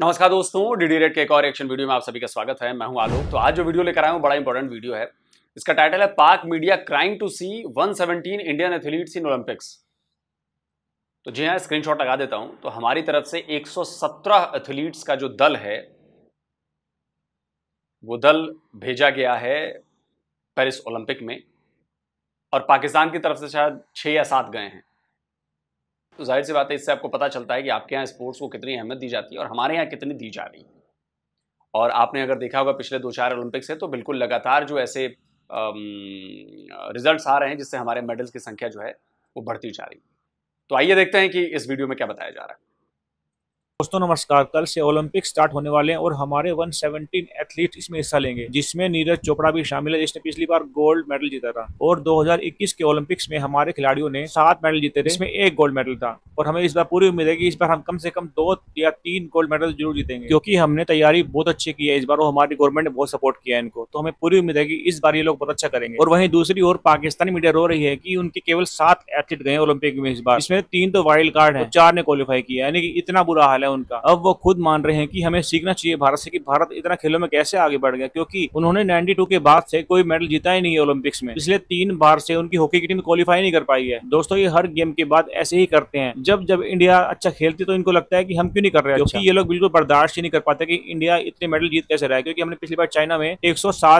नमस्कार दोस्तों DD rate के एक और एक्शन वीडियो में आप सभी का स्वागत है मैं हूं आलोक तो आज जो वीडियो लेकर आया हूं बड़ा इंपॉर्टेंट वीडियो है इसका टाइटल है Pak media crime to see 117 Indian athletes in Olympics तो जी हाँ स्क्रीन लगा देता हूं तो हमारी तरफ से एक एथलीट्स का जो दल है वो दल भेजा गया है पेरिस ओलंपिक में और पाकिस्तान की तरफ से शायद छः या सात गए हैं तो जाहिर सी बात है इससे आपको पता चलता है कि आपके यहाँ स्पोर्ट्स को कितनी अहमियत दी जाती है और हमारे यहाँ कितनी दी जा रही है और आपने अगर देखा होगा पिछले दो चार ओलंपिक से तो बिल्कुल लगातार जो ऐसे रिजल्ट्स आ रहे हैं जिससे हमारे मेडल्स की संख्या जो है वो बढ़ती जा रही है तो आइए देखते हैं कि इस वीडियो में क्या बताया जा रहा है दोस्तों नमस्कार कल से ओलंपिक स्टार्ट होने वाले हैं और हमारे 117 एथलीट इसमें हिस्सा लेंगे जिसमें नीरज चोपड़ा भी शामिल है जिसने पिछली बार गोल्ड मेडल जीता था और 2021 के ओलंपिक्स में हमारे खिलाड़ियों ने सात मेडल जीते थे इसमें एक गोल्ड मेडल था और हमें इस बार पूरी उम्मीद है कि इस बार हम कम से कम दो या तीन गोल्ड मेडल जरूर जीतेंगे क्योंकि हमने तैयारी बहुत अच्छी की है इस बार और हमारी गवर्नमेंट ने बहुत सपोर्ट किया है इनको तो हमें पूरी उम्मीद है कि इस बार ये लोग बहुत अच्छा करेंगे और वहीं दूसरी ओर पाकिस्तानी मीडिया रो रही है की उनके केवल सात एथलीट गए ओलंपिक में इस बार इसमें तीन तो वाइल्ड कार्ड है चार ने क्वालिफाई किया यानी कि इतना बुरा हाल है उनका अब वो खुद मान रहे हैं कि हमें सीखना चाहिए भारत से कि भारत इतना खेलों में कैसे आगे बढ़ गया क्योंकि उन्होंने 92 के बाद से कोई मेडल जीता ही नहीं है ओलंपिक्स में पिछले तीन बार से उनकी हॉकी की टीम क्वालिफाई नहीं कर पाई है दोस्तों ये हर गेम के बाद ऐसे ही करते हैं जब जब इंडिया अच्छा खेलती तो इनको लगता है की हम क्यों नहीं कर रहे अच्छा। क्योंकि ये लोग बिल्कुल बर्दाश्त ही नहीं कर पाते की इंडिया इतने मेडल जीत कैसे रहा है क्योंकि हमने पिछली बार चाइना में एक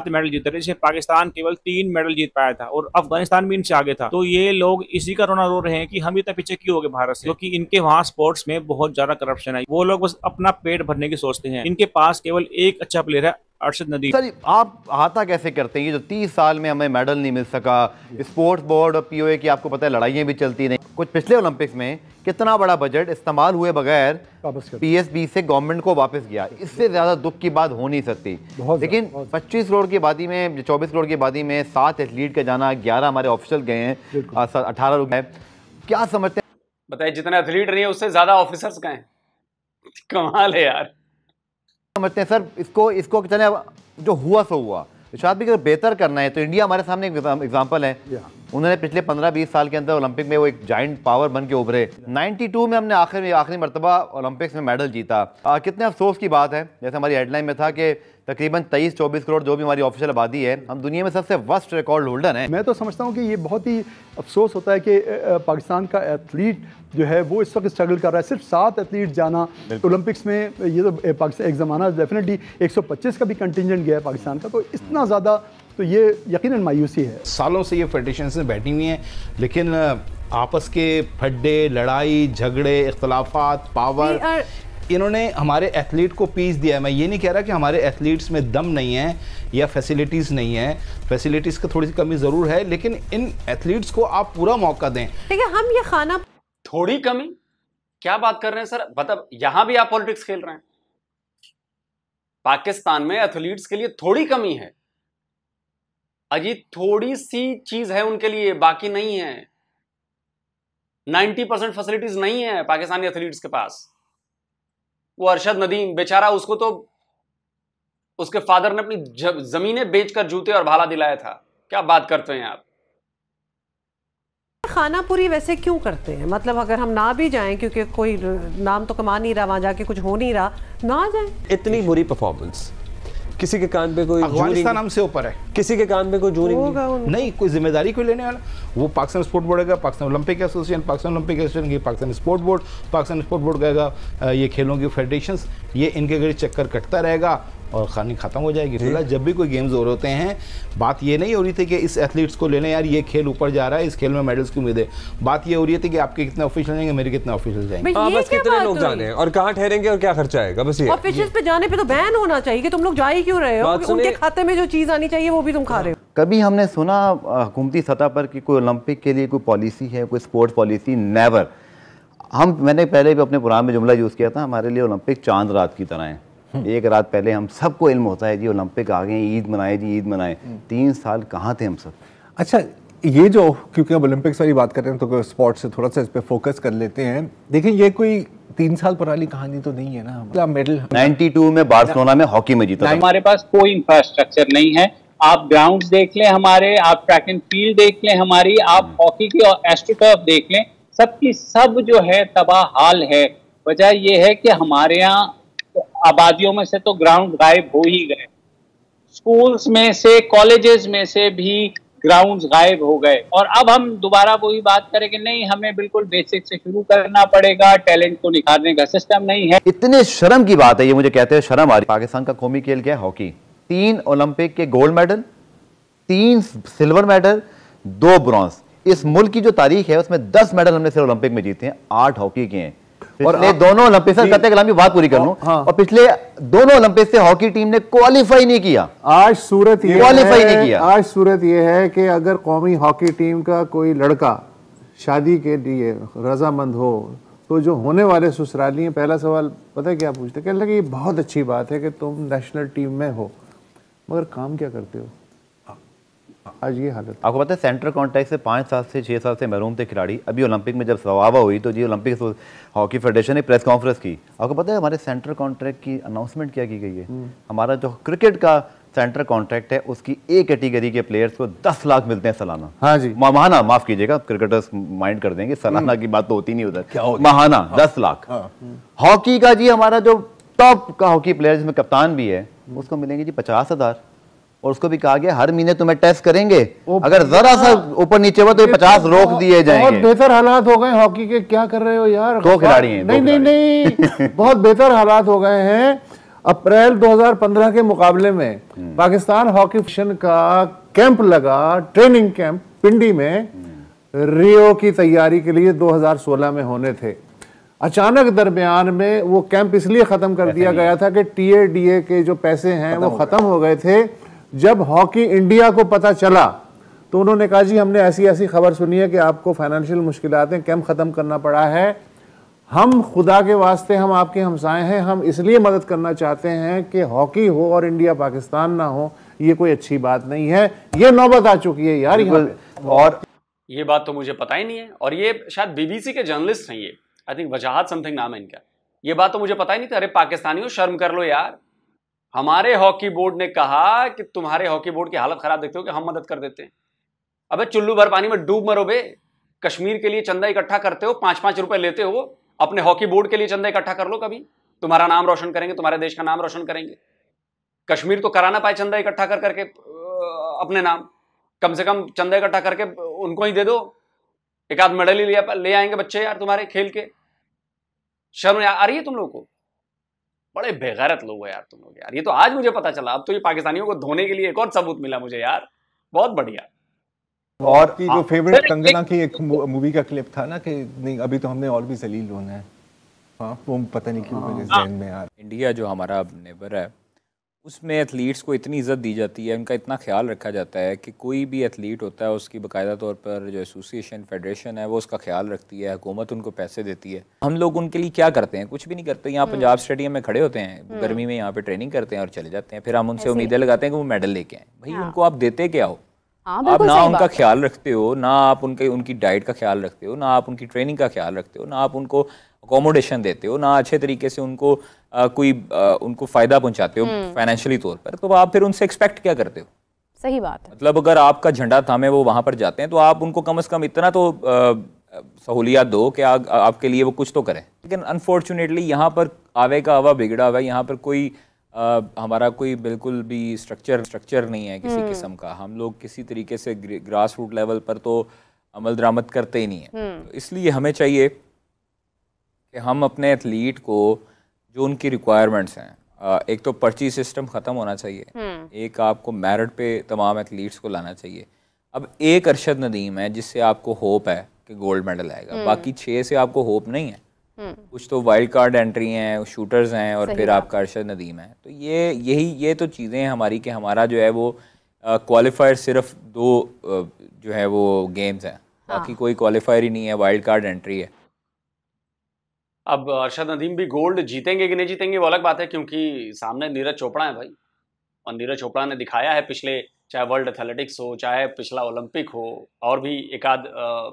मेडल जीते थे जिसमें पाकिस्तान केवल तीन मेडल जीत पाया था और अफगानिस्तान भी इनसे आगे था तो ये लोग इसी का रोना रो रहे हैं कि हम इतना पीछे क्यों हो गए भारत से क्योंकि इनके वहाँ स्पोर्ट्स में बहुत ज्यादा करप्शन सेना वो लोग बस अपना पेट भरने की सोचते हैं इनके पास केवल एक अच्छा प्लेयर है अर्शद नदीम सर आप आता कैसे करते हैं ये जो तीस साल में हमें मेडल नहीं मिल सका स्पोर्ट्स बोर्ड और पीओए की आपको पता है लड़ाइयाँ भी चलती नहीं कुछ पिछले ओलंपिक्स में कितना बड़ा बजट इस्तेमाल हुए बगैर पीएसबी से गवर्नमेंट को वापस गया इससे ज़्यादा दुख की बात हो नहीं सकती लेकिन 25 करोड़ की आबादी में 24 करोड़ की आबादी में सात एथलीट का जाना 11 हमारे ऑफिसर गए हैं अठारह लोग हैं क्या समझते हैं बताइए जितने एथलीट रही है उससे ज़्यादा ऑफिसर्स गए हैं कमाल है यार समझते हैं सर इसको इसको चले जो हुआ सो हुआ शायद भी अगर बेहतर करना है तो इंडिया हमारे सामने एग्जाम्पल है उन्होंने पिछले 15-20 साल के अंदर ओलंपिक में वो एक जॉइंट पावर बन के उभरे 92 में हमने आखिर में आखिरी मरतबा ओलंपिक्स में मेडल जीता आ, कितने अफसोस की बात है जैसे हमारी हेडलाइन में था कि तकरीबन 23-24 करोड़ जो भी हमारी ऑफिशियल आबादी है हम दुनिया में सबसे वर्स्ट रिकॉर्ड होल्डर हैं मैं तो समझता हूँ कि ये बहुत ही अफसोस होता है कि पाकिस्तान का एथलीट जो है वो इस वक्त स्ट्रगल कर रहा है सिर्फ सात एथलीट जाना ओलंपिक्स में ये तो पाकिस्तान एक ज़माना डेफिनेटली 125 का भी कंटिजेंट गया है पाकिस्तान का तो इतना ज़्यादा तो ये यकीन मायूसी है सालों से ये फेडरेशन में बैठी हुई हैं लेकिन आपस के फड्डे लड़ाई झगड़े इख्तलाफात पावर इन्होंने हमारे एथलीट को पीस दिया है मैं ये नहीं कह रहा कि हमारे एथलीट्स में दम नहीं है या फैसिलिटीज़ नहीं है फैसिलिटीज़ की थोड़ी सी कमी ज़रूर है लेकिन इन एथलीट्स को आप पूरा मौका दें देखिए हम ये खाना थोड़ी कमी क्या बात कर रहे हैं सर मतलब यहाँ भी आप पॉलिटिक्स खेल रहे हैं पाकिस्तान में एथलीट्स के लिए थोड़ी कमी है अजीत थोड़ी सी चीज है उनके लिए बाकी नहीं है 90 परसेंट फैसिलिटीज नहीं है पाकिस्तानी एथलीट्स के पास वो अरशद नदीम बेचारा उसको तो उसके फादर ने अपनी जमीनें बेचकर जूते और भाला दिलाया था क्या बात करते हैं आप खाना पूरी वैसे क्यों करते हैं मतलब अगर हम ना भी जाएं क्योंकि कोई नाम तो कमा नहीं रहा वहां जाके कुछ हो नहीं रहा ना जाएं इतनी बुरी परफॉर्मेंस किसी के कान पे कोई अफगानिस्तान हमसे ऊपर है किसी के कान पे कोई जू नहीं नहीं कोई जिम्मेदारी कोई लेने वाला वो पाकिस्तान स्पोर्ट बोर्ड कहेगा Pakistan Olympic association Pakistan Olympic association की Pakistan sport board Pakistan sport board कहेगा ये खेलों की फेडरेशन ये इनके घर चक्कर कटता रहेगा और खानी ख़त्म हो जाएगी फिलहाल जब भी कोई गेम्स हो रहे होते हैं बात ये नहीं हो रही थी कि इस एथलीट्स को लेने यार ये खेल ऊपर जा रहा है इस खेल में मेडल्स की उम्मीद है बात ये हो रही थी कि आपके कितने ऑफिशियल जाएंगे मेरे कितने ऑफिशियल जाएंगे आ, हाँ, बस कितने लोग जाने और कहाँ ठहरेंगे और क्या खर्चा आएगा बस ये ऑफिशियल पे जाने पर तो बैन होना चाहिए कि तुम लोग जा ही क्यों रहे हो उनके खाते में जो चीज़ आनी चाहिए वो भी तुम खा रहे हो कभी हमने सुना हुकूमती सतह पर कि कोई ओलंपिक के लिए कोई पॉलिसी है कोई स्पोर्ट्स पॉलिसी नेवर हम मैंने पहले भी अपने पुराने में जुमला यूज़ किया था हमारे लिए ओलंपिक चांद रात की तरह है एक रात पहले हम सबको इल्म होता है जी ओलंपिक आ गए ईद मनाए जी ईद मनाए हम्म। तीन साल कहाँ थे हम सब अच्छा ये जो क्योंकि हम ओलंपिक्स वाली बात कर रहे हैं तो स्पोर्ट्स से थोड़ा सा इस पर फोकस कर लेते हैं देखिए ये कोई तीन साल पुरानी कहानी तो नहीं है ना मेडल 92 में बार्सिलोना में हॉकी में जीता हमारे पास कोई इंफ्रास्ट्रक्चर नहीं है आप ग्राउंड देख लें हमारे आप ट्रैक एंड फील्ड देख लें हमारी आप हम्म। हॉकी की और एस्ट्रोटर्फ देख लें सबकी सब जो है तबाह हाल है वजह यह है कि हमारे यहाँ आबादियों में से तो ग्राउंड गायब हो ही गए स्कूल्स में से कॉलेजेस में से भी ग्राउंड्स गायब हो गए और अब हम दोबारा वही बात करें कि नहीं हमें बिल्कुल बेसिक से शुरू करना पड़ेगा टैलेंट को निखारने का सिस्टम नहीं है इतने शर्म की बात है ये मुझे कहते हैं शर्म आ रही पाकिस्तान का कौमी खेल क्या हॉकी तीन ओलंपिक के गोल्ड मेडल तीन सिल्वर मेडल दो ब्रॉन्ज इस मुल्क की जो तारीख है उसमें दस मेडल हमने सिर्फ ओलंपिक में जीते हैं आठ हॉकी के हैं और मैं दोनों ओलंपिक से कते कलाम की बात पूरी कर लू हाँ, हाँ। और पिछले दोनों ओलंपिक से हॉकी टीम ने क्वालिफाई नहीं किया आज सूरत ये क्वालिफाई नहीं किया आज सूरत ये है कि अगर कौमी हॉकी टीम का कोई लड़का शादी के लिए रजामंद हो तो जो होने वाले ससुराली हैं पहला सवाल पता है क्या पूछते कहने लगे ये बहुत अच्छी बात है कि तुम नेशनल टीम में हो मगर काम क्या करते हो आज ये हालत आपको पता है सेंटर कॉन्टैक्ट से पाँच साल से छः साल से महरूम थे खिलाड़ी अभी ओलंपिक में जब सवाबा हुई तो जी ओलंपिक हॉकी फेडरेशन ने प्रेस कॉन्फ्रेंस की आपको पता है हमारे सेंटर कॉन्ट्रैक्ट की अनाउंसमेंट क्या की गई है हम्म। हमारा जो क्रिकेट का सेंटर कॉन्ट्रैक्ट है उसकी ए कैटेगरी के प्लेयर्स को दस लाख मिलते हैं सालाना हाँ जी महाना माफ कीजिएगा क्रिकेटर्स माइंड कर देंगे हम्म। सालाना की बात तो होती नहीं उधर क्या माहाना हाँ। दस लाख हाँ। हम्म। हॉकी का जी हमारा जो टॉप का हॉकी प्लेयर जिसमें कप्तान भी है उसको मिलेंगे जी पचास हजार और उसको भी कहा गया हर महीने तुम्हें टेस्ट करेंगे अगर जरा सा ऊपर नीचे हुआ तो ये पचास तो रोक दिए जाएंगे बहुत बेहतर हालात हो गए हॉकी के क्या कर रहे हो यार दो खिलाड़ी हैं नहीं नहीं नहीं बहुत बेहतर हालात हो गए हैं अप्रैल 2015 के मुकाबले में हम्म। पाकिस्तान हॉकी फिशन का कैंप लगा ट्रेनिंग कैंप पिंडी में रियो की तैयारी के लिए दो में होने थे अचानक दरमियान में वो कैंप इसलिए ख़त्म कर दिया गया था कि टीए के जो पैसे हैं वो ख़त्म हो गए थे जब हॉकी इंडिया को पता चला तो उन्होंने कहा जी हमने ऐसी ऐसी खबर सुनी है कि आपको फाइनेंशियल मुश्किल कैम ख़त्म करना पड़ा है हम खुदा के वास्ते हम आपके हमसाए हैं हम इसलिए मदद करना चाहते हैं कि हॉकी हो और इंडिया पाकिस्तान ना हो ये कोई अच्छी बात नहीं है ये नौबत आ चुकी है यार यहाँ और ये बात तो मुझे पता ही नहीं है और ये शायद बीबीसी के जर्नलिस्ट हैं ये आई थिंक वजाहत समथिंग नाम है इनका ये बात तो मुझे पता ही नहीं था अरे पाकिस्तानी शर्म कर लो यार हमारे हॉकी बोर्ड ने कहा कि तुम्हारे हॉकी बोर्ड की हालत खराब देखते हो कि हम मदद कर देते हैं अबे चुल्लू भर पानी में डूब मरो बे कश्मीर के लिए चंदा इकट्ठा करते हो पांच पांच रुपए लेते हो अपने हॉकी बोर्ड के लिए चंदा इकट्ठा कर लो कभी तुम्हारा नाम रोशन करेंगे तुम्हारे देश का नाम रोशन करेंगे कश्मीर तो करा ना पाए चंदा इकट्ठा कर करके अपने नाम कम से कम चंदा इकट्ठा करके उनको ही दे दो एक आध मेडल ही ले आएंगे बच्चे यार तुम्हारे खेल के शर्म आ रही है तुम लोगों को बड़े बेगैरत लोग हो यार तुम लोग यार ये तो आज मुझे पता चला अब तो ये पाकिस्तानियों को धोने के लिए एक और सबूत मिला मुझे यार बहुत बढ़िया और की जो फेवरेट हाँ। कंगना की एक मूवी का क्लिप था ना कि नहीं अभी तो हमने और भी जलील होना है हाँ वो पता नहीं क्यों हाँ। मेरे हाँ। जहन में यार इंडिया जो हमारा नेबर है उसमें एथलीट्स को इतनी इज़्ज़त दी जाती है उनका इतना ख्याल रखा जाता है कि कोई भी एथलीट होता है उसकी बाकायदा तौर पर जो एसोसिएशन फेडरेशन है वो उसका ख्याल रखती है हुकूमत उनको पैसे देती है हम लोग उनके लिए क्या करते हैं कुछ भी नहीं करते यहाँ हम्म। पंजाब स्टेडियम में खड़े होते हैं हम्म। गर्मी में यहाँ पर ट्रेनिंग करते हैं और चले जाते हैं फिर हम उनसे उम्मीदें लगाते हैं कि वो मेडल लेके आए भाई हाँ। उनको आप देते क्या हो हाँ, आप ना उनका ख्याल रखते हो ना आप उनके उनकी डाइट का ख्याल रखते हो ना आप उनकी ट्रेनिंग का ख्याल रखते हो ना आप उनको अकोमोडेशन देते हो ना अच्छे तरीके से उनको आ, कोई आ, उनको फ़ायदा पहुंचाते हो फाइनेंशियली हम्म। तौर पर तो आप फिर उनसे एक्सपेक्ट क्या करते हो सही बात है मतलब अगर आपका झंडा थामे वो वहां पर जाते हैं तो आप उनको कम से कम इतना तो सहूलियात दो कि आ, आपके लिए वो कुछ तो करें लेकिन अनफॉर्चुनेटली यहाँ पर आवे का हवा बिगड़ा हुआ है यहाँ पर कोई आ, हमारा कोई बिल्कुल भी स्ट्रक्चर स्ट्रक्चर नहीं है किसी हम्म। किस्म का हम लोग किसी तरीके से ग्रास रूट लेवल पर तो अमल दरामद करते ही नहीं है हम्म। तो इसलिए हमें चाहिए कि हम अपने एथलीट को जो उनकी रिक्वायरमेंट्स हैं एक तो पर्ची सिस्टम ख़त्म होना चाहिए हम्म। एक आपको मेरिट पे तमाम एथलीट्स को लाना चाहिए अब एक अरशद नदीम है जिससे आपको होप है कि गोल्ड मेडल आएगा हम्म। बाकी छः से आपको होप नहीं है हम्म। कुछ तो वाइल्ड कार्ड एंट्री हैं शूटर्स हैं और फिर आपका अरशद नदीम है तो ये यही ये तो चीज़ें हैं हमारी कि हमारा जो है वो क्वालिफायर सिर्फ दो जो है वो गेम्स हैं हाँ। बाकी कोई क्वालिफायर ही नहीं है वाइल्ड कार्ड एंट्री है अब अरशद नदीम भी गोल्ड जीतेंगे कि नहीं जीतेंगे वो अलग बात है क्योंकि सामने नीरज चोपड़ा है भाई और नीरज चोपड़ा ने दिखाया है पिछले चाहे वर्ल्ड एथलेटिक्स हो चाहे पिछला ओलंपिक हो और भी एक आध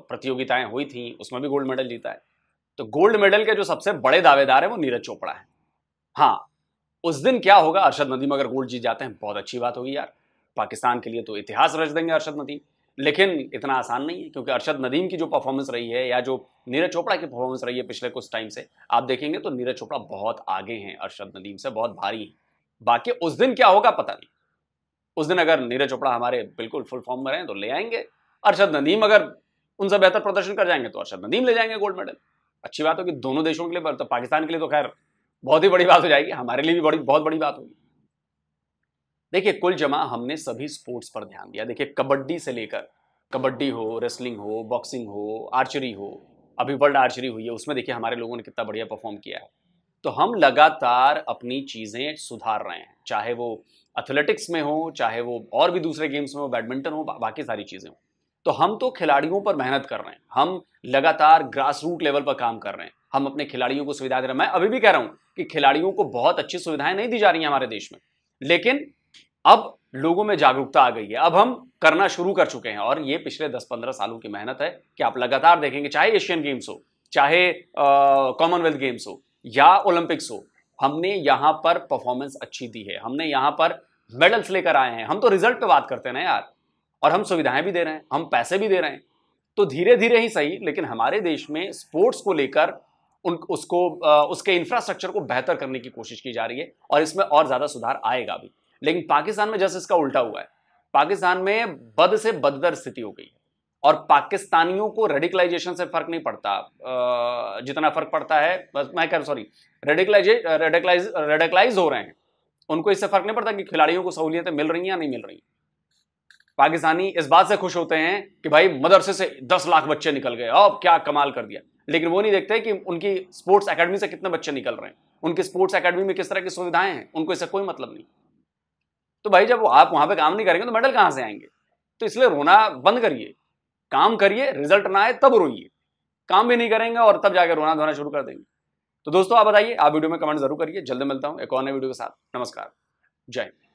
प्रतियोगिताएं हुई थी उसमें भी गोल्ड मेडल जीता है तो गोल्ड मेडल के जो सबसे बड़े दावेदार है वो नीरज चोपड़ा है हाँ उस दिन क्या होगा अरशद नदीम अगर गोल्ड जीत जाते हैं बहुत अच्छी बात होगी यार पाकिस्तान के लिए तो इतिहास रच देंगे अरशद नदीम लेकिन इतना आसान नहीं है क्योंकि अरशद नदीम की जो परफॉर्मेंस रही है या जो नीरज चोपड़ा की परफॉर्मेंस रही है पिछले कुछ टाइम से आप देखेंगे तो नीरज चोपड़ा बहुत आगे हैं अरशद नदीम से बहुत भारी हैं बाकी उस दिन क्या होगा पता नहीं उस दिन अगर नीरज चोपड़ा हमारे बिल्कुल फुल फॉर्म में रहें तो ले आएंगे अरशद नदीम अगर उनसे बेहतर प्रदर्शन कर जाएंगे तो अरशद नदीम ले जाएंगे गोल्ड मेडल अच्छी बात होगी दोनों देशों के लिए तो पाकिस्तान के लिए तो खैर बहुत ही बड़ी बात हो जाएगी हमारे लिए भी बड़ी बहुत बड़ी बात होगी देखिए कुल जमा हमने सभी स्पोर्ट्स पर ध्यान दिया देखिए कबड्डी से लेकर कबड्डी हो रेसलिंग हो बॉक्सिंग हो आर्चरी हो अभी वर्ल्ड आर्चरी हुई है उसमें देखिए हमारे लोगों ने कितना बढ़िया परफॉर्म किया है तो हम लगातार अपनी चीज़ें सुधार रहे हैं चाहे वो एथलेटिक्स में हो चाहे वो और भी दूसरे गेम्स में हो बैडमिंटन हो बा, बाकी सारी चीज़ें हो तो हम तो खिलाड़ियों पर मेहनत कर रहे हैं हम लगातार ग्रास रूट लेवल पर काम कर रहे हैं हम अपने खिलाड़ियों को सुविधा दे रहे हैं मैं अभी भी कह रहा हूँ कि खिलाड़ियों को बहुत अच्छी सुविधाएं नहीं दी जा रही हैं हमारे देश में लेकिन अब लोगों में जागरूकता आ गई है अब हम करना शुरू कर चुके हैं और ये पिछले 10-15 सालों की मेहनत है कि आप लगातार देखेंगे चाहे एशियन गेम्स हो चाहे कॉमनवेल्थ गेम्स हो या ओलंपिक्स हो हमने यहाँ पर परफॉर्मेंस अच्छी दी है हमने यहाँ पर मेडल्स लेकर आए हैं हम तो रिजल्ट पे बात करते हैं ना यार और हम सुविधाएं भी दे रहे हैं हम पैसे भी दे रहे हैं तो धीरे धीरे ही सही लेकिन हमारे देश में स्पोर्ट्स को लेकर उन उसको उसके इंफ्रास्ट्रक्चर को बेहतर करने की कोशिश की जा रही है और इसमें और ज़्यादा सुधार आएगा भी लेकिन पाकिस्तान में जस्ट इसका उल्टा हुआ है पाकिस्तान में बद से बदतर स्थिति हो गई और पाकिस्तानियों को रेडिकलाइजेशन से फर्क नहीं पड़ता जितना फर्क पड़ता है बस मैं कह सॉरी रेडिकलाइजे रेडिकलाइज रेडिकलाइज हो रहे हैं उनको इससे फर्क नहीं पड़ता कि खिलाड़ियों को सहूलियतें मिल रही हैं या नहीं मिल रही पाकिस्तानी इस बात से खुश होते हैं कि भाई मदरसे से दस लाख बच्चे निकल गए अब क्या कमाल कर दिया लेकिन वो नहीं देखते कि उनकी स्पोर्ट्स एकेडमी से कितने बच्चे निकल रहे हैं उनकी स्पोर्ट्स एकेडमी में किस तरह की सुविधाएं हैं उनको इससे कोई मतलब नहीं तो भाई जब आप वहां पे काम नहीं करेंगे तो मेडल कहाँ से आएंगे तो इसलिए रोना बंद करिए काम करिए रिजल्ट ना आए तब रोइए काम भी नहीं करेंगे और तब जाकर रोना धोना शुरू कर देंगे तो दोस्तों आप बताइए आप वीडियो में कमेंट जरूर करिए जल्द मिलता हूँ एक और नए वीडियो के साथ नमस्कार जय हिंद